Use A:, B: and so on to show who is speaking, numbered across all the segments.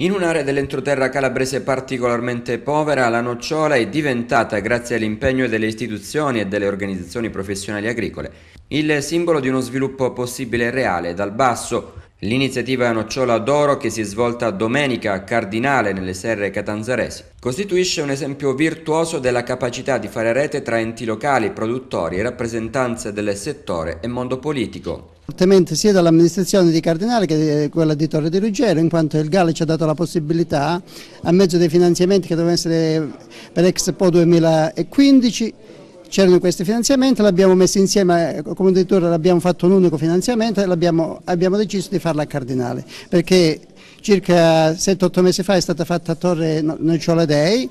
A: In un'area dell'entroterra calabrese particolarmente povera, la nocciola è diventata, grazie all'impegno delle istituzioni e delle organizzazioni professionali agricole, il simbolo di uno sviluppo possibile e reale dal basso. L'iniziativa Nocciola d'Oro, che si è svolta domenica a Cardinale nelle serre catanzaresi, costituisce un esempio virtuoso della capacità di fare rete tra enti locali, produttori e rappresentanze del settore e mondo politico
B: fortemente sia dall'amministrazione di Cardinale che eh, quella di Torre di Ruggero, in quanto il Gale ci ha dato la possibilità, a mezzo dei finanziamenti che dovevano essere per Expo 2015, c'erano questi finanziamenti, l'abbiamo messo insieme, eh, come editore l'abbiamo fatto un unico finanziamento e abbiamo deciso di farla a Cardinale, perché circa 7-8 mesi fa è stata fatta a Torre Nocciola Dei,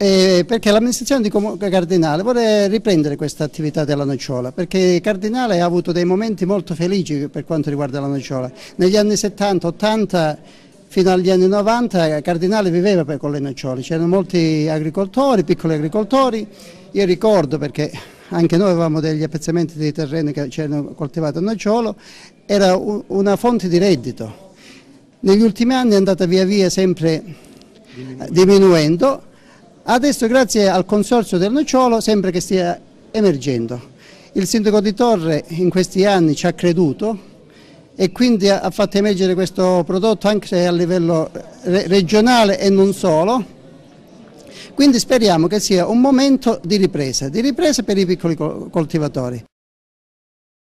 B: eh, perché l'amministrazione di Comunque Cardinale vuole riprendere questa attività della nocciola, perché Cardinale ha avuto dei momenti molto felici per quanto riguarda la nocciola. Negli anni 70, 80 fino agli anni 90 Cardinale viveva con le nocciole, c'erano molti agricoltori, piccoli agricoltori, io ricordo perché anche noi avevamo degli appezzamenti di terreno che c'erano coltivati a nocciolo, era una fonte di reddito. Negli ultimi anni è andata via via sempre diminuendo Adesso grazie al consorzio del Nocciolo sembra che stia emergendo. Il sindaco di Torre in questi anni ci ha creduto e quindi ha fatto emergere questo prodotto anche a livello regionale e non solo. Quindi speriamo che sia un momento di ripresa, di ripresa per i piccoli coltivatori.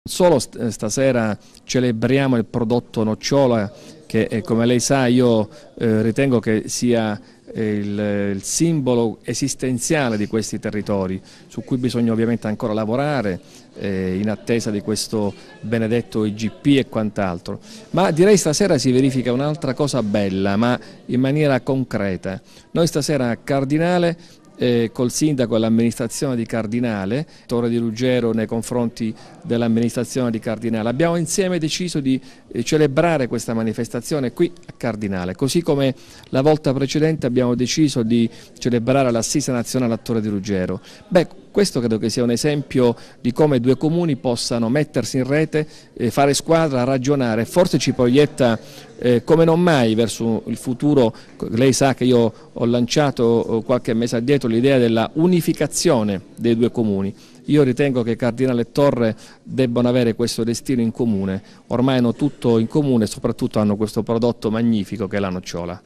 C: Solo stasera celebriamo il prodotto nocciola che eh, come lei sa io eh, ritengo che sia eh, il, il, simbolo esistenziale di questi territori su cui bisogna ovviamente ancora lavorare eh, in attesa di questo benedetto IGP e quant'altro. Ma direi stasera si verifica un'altra cosa bella ma in maniera concreta. Noi stasera a Cardinale eh, col sindaco e l'amministrazione di Cardinale, Torre di Ruggero nei confronti dell'amministrazione di Cardinale. Abbiamo insieme deciso di eh, celebrare questa manifestazione qui a Cardinale, così come la volta precedente abbiamo deciso di celebrare l'assise nazionale a Torre di Ruggero. Beh, questo credo che sia un esempio di come due comuni possano mettersi in rete, fare squadra, ragionare. Forse ci proietta eh, come non mai verso il futuro, lei sa che io ho lanciato eh, qualche mese addietro l'idea della unificazione dei due comuni. Io ritengo che Cardinale e Torre debbano avere questo destino in comune, ormai hanno tutto in comune e soprattutto hanno questo prodotto magnifico che è la nocciola.